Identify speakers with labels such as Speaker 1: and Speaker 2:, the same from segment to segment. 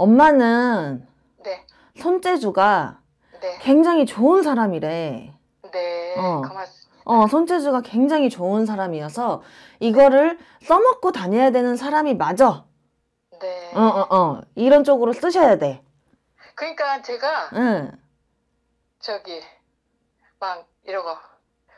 Speaker 1: 엄마는 네. 손재주가 네. 굉장히 좋은 사람이래. 네, 어. 어, 손재주가 굉장히 좋은 사람이어서 이거를 써먹고 다녀야 되는 사람이 맞아. 네. 어, 어, 어. 이런 쪽으로 쓰셔야 돼.
Speaker 2: 그러니까 제가 응. 저기 막 이러고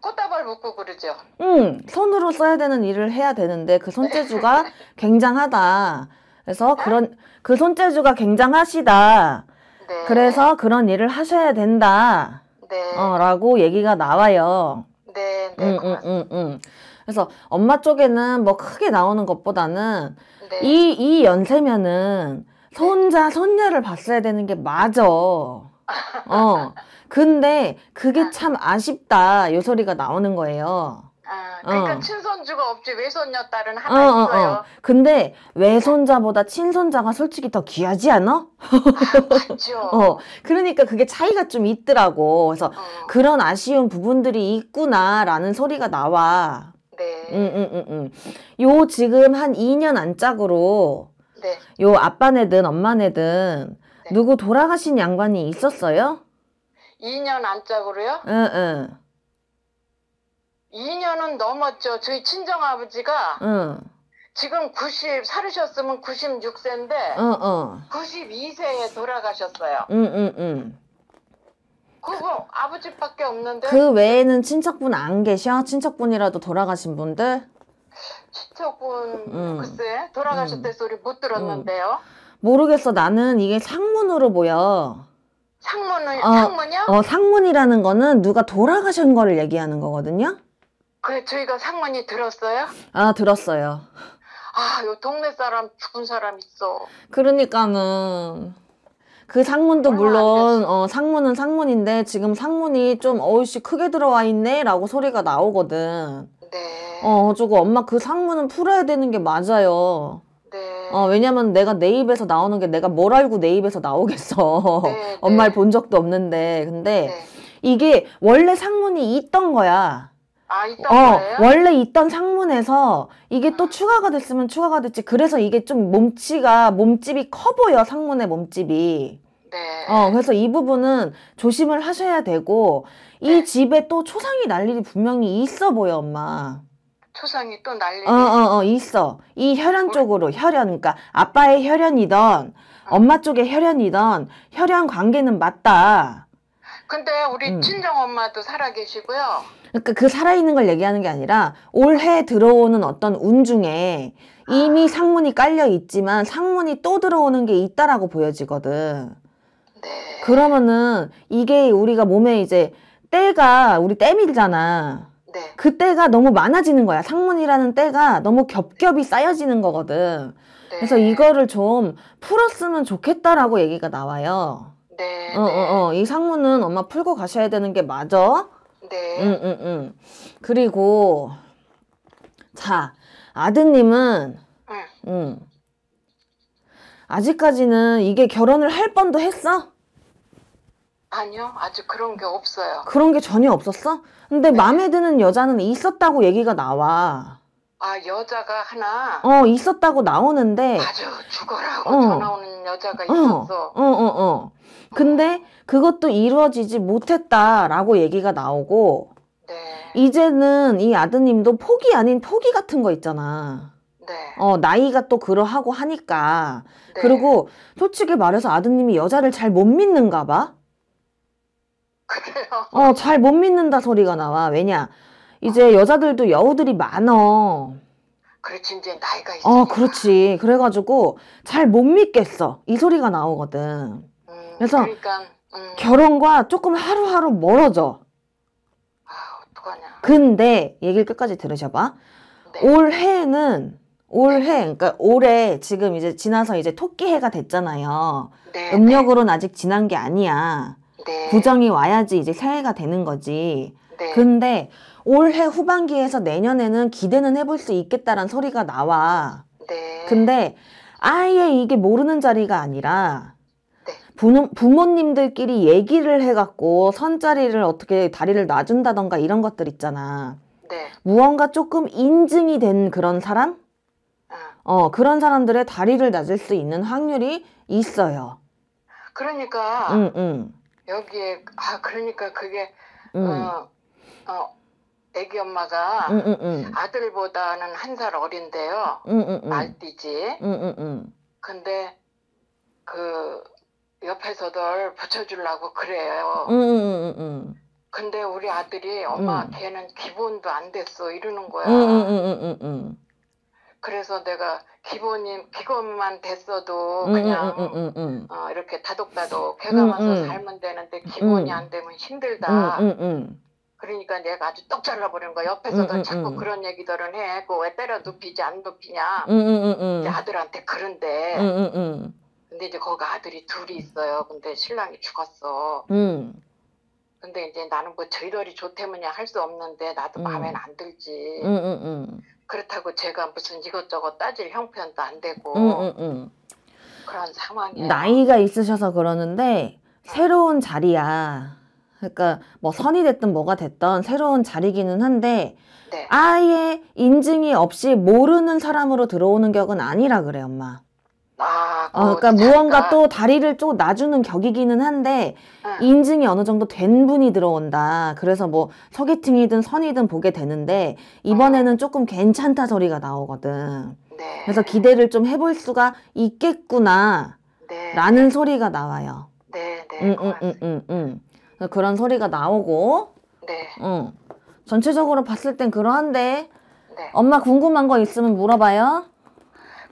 Speaker 2: 꽃다발 묶고 그러죠.
Speaker 1: 응, 손으로 써야 되는 일을 해야 되는데 그 손재주가 굉장하다. 그래서 그런 그 손재주가 굉장하시다. 네. 그래서 그런 일을 하셔야 된다. 네. 어, 라고 얘기가 나와요. 네, 네. 음, 음, 음, 음. 그래서 엄마 쪽에는 뭐 크게 나오는 것보다는 네. 이, 이 연세면은 손자, 손녀를 봤어야 되는 게 맞아. 어. 근데 그게 아. 참 아쉽다. 요 소리가 나오는 거예요. 그러니까 어.
Speaker 2: 친손주가 없지 외손녀딸은
Speaker 1: 하나 어, 있어요. 어, 어. 근데 외손자보다 친손자가 솔직히 더 귀하지 않아? 아, 맞죠. 어, 그러니까 그게 차이가 좀 있더라고. 그래서 어. 그런 아쉬운 부분들이 있구나라는 소리가 나와. 네. 음, 음, 음, 음. 요 지금 한 2년 안짝으로 네. 요 아빠네든 엄마네든 네. 누구 돌아가신 양반이 있었어요?
Speaker 2: 2년 안짝으로요?
Speaker 1: 응, 응.
Speaker 2: 2년은 넘었죠. 저희 친정 아버지가 응. 지금 90 살으셨으면 96세인데 어, 어. 92세에 돌아가셨어요.
Speaker 1: 응, 응, 응.
Speaker 2: 그거 아버지밖에 없는데 그 외에는
Speaker 1: 친척분 안 계셔? 친척분이라도 돌아가신 분들?
Speaker 2: 친척분 응. 글쎄 돌아가셨대 응. 소리 못 들었는데요.
Speaker 1: 모르겠어. 나는 이게 상문으로 보여.
Speaker 2: 상문을 어, 상문이요? 어,
Speaker 1: 상문이라는 거는 누가 돌아가신 거를 얘기하는 거거든요.
Speaker 2: 그 저희가 상관이 들었어요?
Speaker 1: 아, 들었어요.
Speaker 2: 아, 요 동네 사람 죽은 사람 있어.
Speaker 1: 그러니까는 뭐, 그 상문도 물론 어, 상문은 상문인데 지금 상문이 좀 어이씨 크게 들어와 있네라고 소리가 나오거든. 네. 어, 저거 엄마 그 상문은 풀어야 되는 게 맞아요. 네. 어, 왜냐면 내가 내 입에서 나오는 게 내가 뭘 알고 내 입에서 나오겠어. 네, 엄마를 네. 본 적도 없는데. 근데 네. 이게 원래 상문이 있던 거야.
Speaker 2: 아, 있던 어, 거예요? 원래
Speaker 1: 있던 상문에서 이게 또 추가가 됐으면 추가가 됐지. 그래서 이게 좀 몸치가, 몸집이 커 보여, 상문의 몸집이. 네. 어, 그래서 이 부분은 조심을 하셔야 되고, 이 네. 집에 또 초상이 날 일이 분명히 있어 보여, 엄마.
Speaker 2: 초상이 또 날리는 어, 어, 어,
Speaker 1: 있어. 이 혈연 쪽으로, 혈연, 그러니까 아빠의 혈연이던, 어. 엄마 쪽의 혈연이던, 혈연 관계는 맞다.
Speaker 2: 근데 우리 음. 친정 엄마도 살아 계시고요.
Speaker 1: 그러니까 그 살아있는 걸 얘기하는 게 아니라 올해 들어오는 어떤 운 중에 이미 아. 상문이 깔려 있지만 상문이 또 들어오는 게 있다라고 보여지거든. 네. 그러면은 이게 우리가 몸에 이제 때가 우리 때밀잖아. 네. 그 때가 너무 많아지는 거야. 상문이라는 때가 너무 겹겹이 쌓여지는 거거든. 네. 그래서 이거를 좀 풀었으면 좋겠다라고 얘기가 나와요. 네. 어, 어, 네. 어. 이 상문은 엄마 풀고 가셔야 되는 게 맞아. 네. 음, 음, 그리고 자 아드님은 응. 음. 아직까지는 이게 결혼을 할 뻔도 했어?
Speaker 2: 아니요, 아직 그런 게 없어요.
Speaker 1: 그런 게 전혀 없었어? 근데 네. 마음에 드는 여자는 있었다고 얘기가 나와.
Speaker 2: 아, 여자가 하나?
Speaker 1: 어, 있었다고 나오는데. 아주 죽어라고 어. 전화
Speaker 2: 오는 여자가 어. 있었어. 어, 어,
Speaker 1: 어. 근데 그것도 이루어지지 못했다라고 얘기가 나오고 네. 이제는 이 아드님도 포기 아닌 포기 같은 거 있잖아. 네. 어, 나이가 또 그러하고 하니까. 네. 그리고 솔직히 말해서 아드님이 여자를 잘 못 믿는가 봐. 그래요? 어, 잘 못 믿는다 소리가 나와. 왜냐? 이제 아. 여자들도 여우들이 많어.
Speaker 2: 그렇지, 이제 나이가 있어. 어,
Speaker 1: 그렇지. 그래가지고 잘 못 믿겠어. 이 소리가 나오거든. 그래서 그러니까, 음. 결혼과 조금 하루하루 멀어져. 아, 어떡하냐. 근데 얘기를 끝까지 들으셔봐. 네. 올해는 올해 네. 그러니까 올해 지금 이제 지나서 이제 토끼해가 됐잖아요. 네, 음력으로는 네. 아직 지난 게 아니야. 네. 부정이 와야지 이제 새해가 되는 거지. 네. 근데 올해 후반기에서 내년에는 기대는 해볼 수 있겠다란 소리가 나와. 네. 근데 아예 이게 모르는 자리가 아니라 부모, 님들끼리 얘기를 해갖고 선자리를 어떻게 다리를 놔준다던가 이런 것들 있잖아. 네. 무언가 조금 인증이 된 그런 사람? 어, 그런 사람들의 다리를 놔줄 수 있는 확률이 있어요.
Speaker 2: 그러니까, 음, 음. 여기에, 아, 그러니까 그게, 음. 어, 어, 애기 엄마가 음, 음, 음. 아들보다는 한 살 어린데요. 음, 음, 음. 말띠지. 음, 음, 음. 근데 그 옆에서 널 붙여주려고 그래요. 음,
Speaker 1: 음, 음.
Speaker 2: 근데 우리 아들이 엄마 음. 걔는 기본도 안 됐어 이러는 거야. 음,
Speaker 1: 음, 음,
Speaker 2: 그래서 내가 기본이 기본만 됐어도 그냥 어, 이렇게 다독다독
Speaker 1: 해가면서 살면
Speaker 2: 되는데 기본이 안 되면 힘들다. 그러니까 내가 아주 떡잘라버린 거야. 옆에서도 음, 자꾸 그런
Speaker 1: 얘기들은 해.
Speaker 2: 그왜 때려 눕히지 안 눕히냐. 음, 아들한테 그런데. 근데 이제 거기 아들이 둘이 있어요. 근데 신랑이 죽었어. 음. 근데 이제 나는 뭐 저희들이 좋다문이야할 수 없는데 나도 음. 마음엔 안 들지. 음, 음, 음. 그렇다고 제가 무슨 이것저것 따질 형편도 안 되고 음, 음, 음. 그런 상황이에요. 나이가
Speaker 1: 있으셔서 그러는데 어. 새로운 자리야. 그러니까 뭐 선이 됐든 뭐가 됐든 새로운 자리기는 한데 네. 아예 인증이 없이 모르는 사람으로 들어오는 격은 아니라 그래 엄마. 아, 어, 그러니까 무언가 또 다리를 좀 놔주는 격이기는 한데 응. 인증이 어느 정도 된 분이 들어온다. 그래서 뭐서기팅이든 선이든 보게 되는데 이번에는 응. 어. 조금 괜찮다 소리가 나오거든. 네. 그래서 기대를 좀 해볼 수가 있겠구나. 네. 라는 소리가 나와요. 네, 네. 응, 응, 응, 음, 음. 그런 소리가 나오고. 네. 음. 전체적으로 봤을 땐 그러한데. 네. 엄마 궁금한 거 있으면 물어봐요.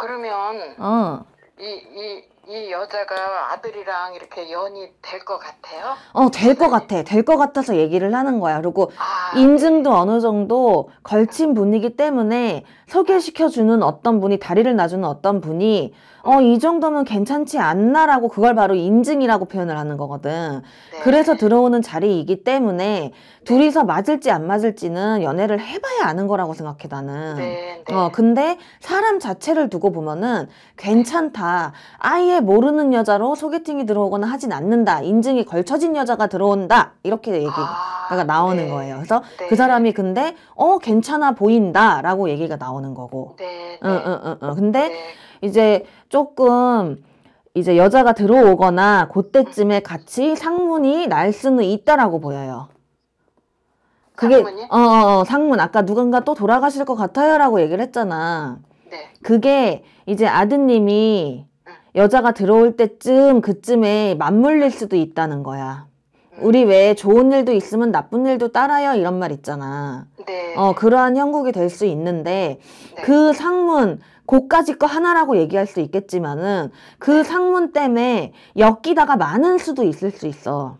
Speaker 2: 그러면 어. 이, 이, 이 여자가 아들이랑 이렇게 연이 될 것 같아요? 어, 될
Speaker 1: 것 같아. 될 것 같아서 얘기를 하는 거야. 그리고 아... 네. 인증도 어느 정도 걸친 분이기 때문에 소개시켜주는 어떤 분이, 다리를 놔주는 어떤 분이 어, 이 정도면 괜찮지 않나라고 그걸 바로 인증이라고 표현을 하는 거거든. 네. 그래서 들어오는 자리이기 때문에 둘이서 맞을지 안 맞을지는 연애를 해봐야 아는 거라고 생각해, 나는. 네, 네. 어, 근데 사람 자체를 두고 보면은 괜찮다. 아예 모르는 여자로 소개팅이 들어오거나 하진 않는다. 인증이 걸쳐진 여자가 들어온다. 이렇게 얘기가 아, 나오는 네. 거예요. 그래서 네. 그 사람이 근데, 어, 괜찮아 보인다. 라고 얘기가 나오는 거고. 네. 응, 네. 응, 응, 응. 근데 이제 조금 이제 여자가 들어오거나 그때쯤에 같이 상문이 날 수는 있다라고 보여요. 그게 어, 어, 어, 상문 아까 누군가 또 돌아가실 것 같아요라고 얘기를 했잖아. 네. 그게 이제 아드님이 여자가 들어올 때쯤 그쯤에 맞물릴 수도 있다는 거야. 우리 왜 좋은 일도 있으면 나쁜 일도 따라요 이런 말 있잖아. 네. 어 그러한 형국이 될 수 있는데 네. 그 상문 고까지 거 하나라고 얘기할 수 있겠지만은 그 상문 때문에 엮이다가 많을 수도 있을 수 있어.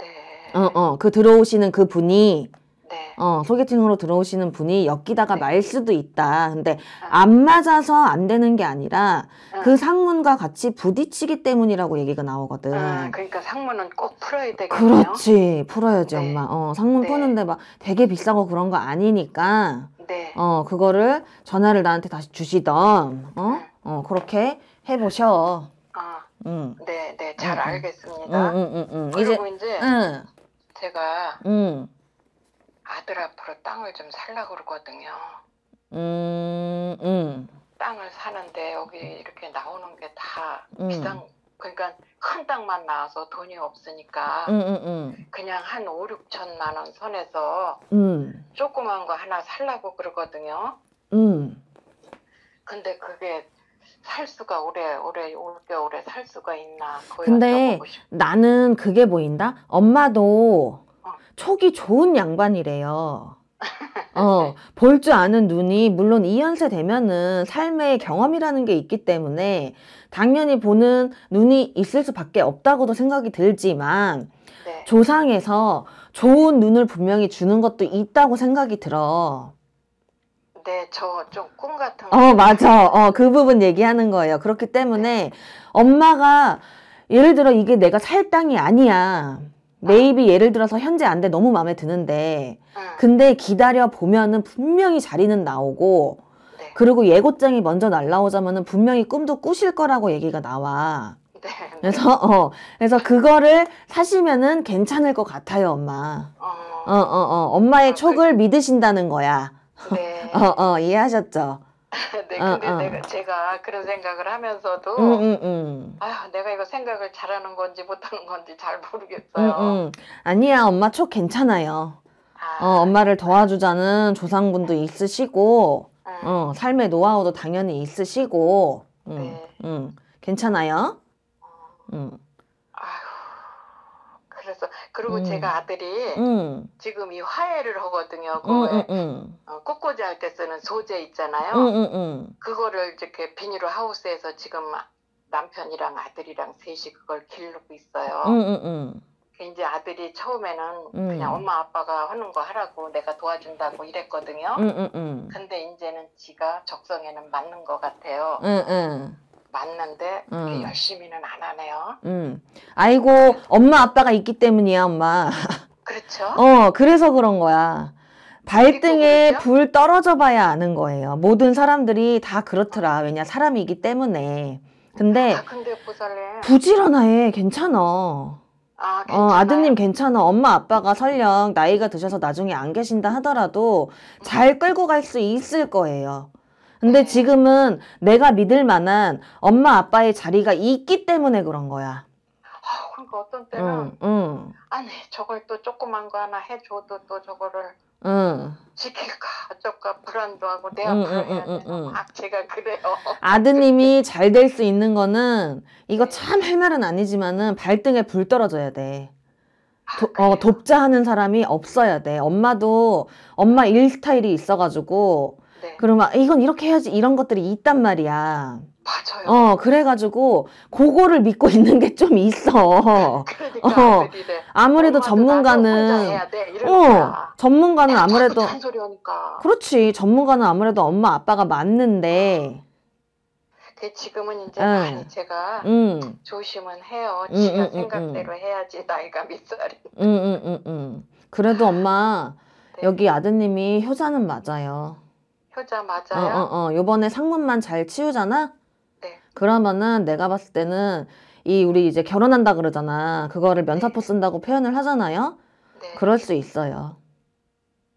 Speaker 1: 네. 어, 어, 그 들어오시는 그 분이 네. 어, 소개팅으로 들어오시는 분이 엮이다가 네. 말 수도 있다. 근데 아. 안 맞아서 안 되는 게 아니라 아. 그 상문과 같이 부딪히기 때문이라고 얘기가 나오거든. 아,
Speaker 2: 그러니까 상문은 꼭 풀어야 되겠네요.
Speaker 1: 그렇지. 풀어야지, 네. 엄마. 어, 상문 네. 푸는데 막 되게 비싸고 그런 거 아니니까. 네. 어, 그거를 전화를 나한테 다시 주시던, 어? 네. 어, 그렇게 해보셔. 아, 응. 네, 네, 잘 응, 알겠습니다. 응, 응, 응, 응. 그리고 이제 응,
Speaker 2: 제가 응. 아들 앞으로 땅을 좀 살라고 그러거든요.
Speaker 1: 음, 음,
Speaker 2: 땅을 사는데 여기 이렇게 나오는 게다 음. 비싼 그러니까 큰 땅만 나와서 돈이 없으니까 음, 음, 음. 그냥 한 5, 6천만 원 선에서 음. 조그만 거 하나 살라고 그러거든요. 음. 근데 그게 살 수가 오래 오래 올겨울에 살 수가 있나
Speaker 1: 근데 나는 그게 보인다 엄마도 어. 촉이 좋은 양반이래요 어, 네. 볼줄 아는 눈이 물론 이 연세 되면은 삶의 경험이라는 게 있기 때문에 당연히 보는 눈이 있을 수밖에 없다고도 생각이 들지만 네. 조상에서 좋은 눈을 분명히 주는 것도 있다고 생각이 들어.
Speaker 2: 네, 저 좀 꿈 같은 어, 거. 어, 맞아.
Speaker 1: 어, 그 부분 얘기하는 거예요. 그렇기 때문에 네. 엄마가 예를 들어 이게 내가 살 땅이 아니야. 메이비 예를 들어서 현재 안 돼 너무 마음에 드는데 근데 기다려 보면은 분명히 자리는 나오고 네. 그리고 예고장이 먼저 날라오자면은 분명히 꿈도 꾸실 거라고 얘기가 나와. 네. 그래서 어 그래서 그거를 사시면은 괜찮을 것 같아요, 엄마. 어어어 어, 어, 어, 엄마의 아, 촉을 믿으신다는 거야. 네. 어어 어. 이해하셨죠? 네, 아, 근데 아, 아. 내가 제가 그런 생각을
Speaker 2: 하면서도 음, 음, 음. 아휴, 내가 이거 생각을 잘하는 건지 못하는 건지 잘 모르겠어요. 음,
Speaker 1: 음. 아니야, 엄마 촉 괜찮아요. 아, 어, 엄마를 도와주자는 조상분도 있으시고, 어, 삶의 노하우도 당연히 있으시고, 음, 네. 음, 괜찮아요. 음.
Speaker 2: 그래서 그리고 음. 제가 아들이 음. 지금 이 화해를 하거든요. 그 음, 어, 꽃꽂이 할 때 쓰는 소재 있잖아요.
Speaker 1: 음,
Speaker 2: 그거를 이렇게 비닐로 하우스에서 지금 남편이랑 아들이랑 셋이 그걸 기르고 있어요. 그 이제 아들이 처음에는 그냥 엄마 아빠가 하는 거 하라고 내가 도와준다고 이랬거든요. 근데 이제는 지가 적성에는 맞는 것 같아요.
Speaker 1: 맞는데 음. 열심히는
Speaker 2: 안 하네요.
Speaker 1: 음. 아이고 엄마 아빠가 있기 때문이야 엄마. 그렇죠. 어 그래서 그런 거야. 발등에 불 떨어져 봐야 아는 거예요. 모든 사람들이 다 그렇더라. 왜냐 사람이기 때문에. 근데, 아, 근데
Speaker 2: 부지런해.
Speaker 1: 괜찮아. 아, 어, 아드님 괜찮아. 엄마 아빠가 설령 나이가 드셔서 나중에 안 계신다 하더라도 잘 끌고 갈 수 있을 거예요. 근데 지금은 내가 믿을 만한 엄마 아빠의 자리가 있기 때문에 그런 거야. 아, 그러니까 어떤 때는 응, 응.
Speaker 2: 아니 네, 저걸 또 조그만 거 하나
Speaker 1: 해줘도 또 저거를 응. 지킬까 어쩔까 불안도 하고 내 응, 앞으로 응, 응, 응, 응. 아, 제가 그래요. 아드님이 잘 될 수 있는 거는 이거 참 할 말은 아니지만은 발등에 불 떨어져야 돼. 아, 도, 어, 돕자 하는 사람이 없어야 돼. 엄마도 엄마 일 스타일이 있어가지고 네. 그러면 아, 이건 이렇게 해야지 이런 것들이 있단 말이야. 맞아요. 어, 그래가지고, 그거를 믿고 있는 게 좀 있어. 그러니까, 어, 네. 아무래도 전문가는, 돼, 어, 전문가는 네, 아무래도, 그렇지. 전문가는 아무래도 엄마, 아빠가 맞는데, 어.
Speaker 2: 지금은 이제 응. 많이 제가 응. 조심은 해요. 응, 지가 생각대로 해야지 나이가 몇 살이.
Speaker 1: 응응응응. 그래도 엄마 네. 여기 아드님이 효자는 맞아요.
Speaker 2: 효자 맞아요? 어, 어, 어. 요번에
Speaker 1: 상문만 잘 치우잖아? 네. 그러면은 내가 봤을 때는 이 우리 이제 결혼한다 그러잖아. 그거를 면사포 네. 쓴다고 표현을 하잖아요. 네. 그럴 수 있어요.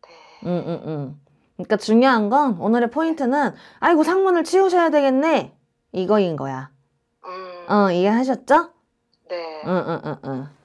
Speaker 1: 네. 응, 응, 응. 그러니까 중요한 건 오늘의 포인트는 아이고 상문을 치우셔야 되겠네. 이거인 거야. 음. 어, 이해하셨죠? 네. 응, 응, 응, 응.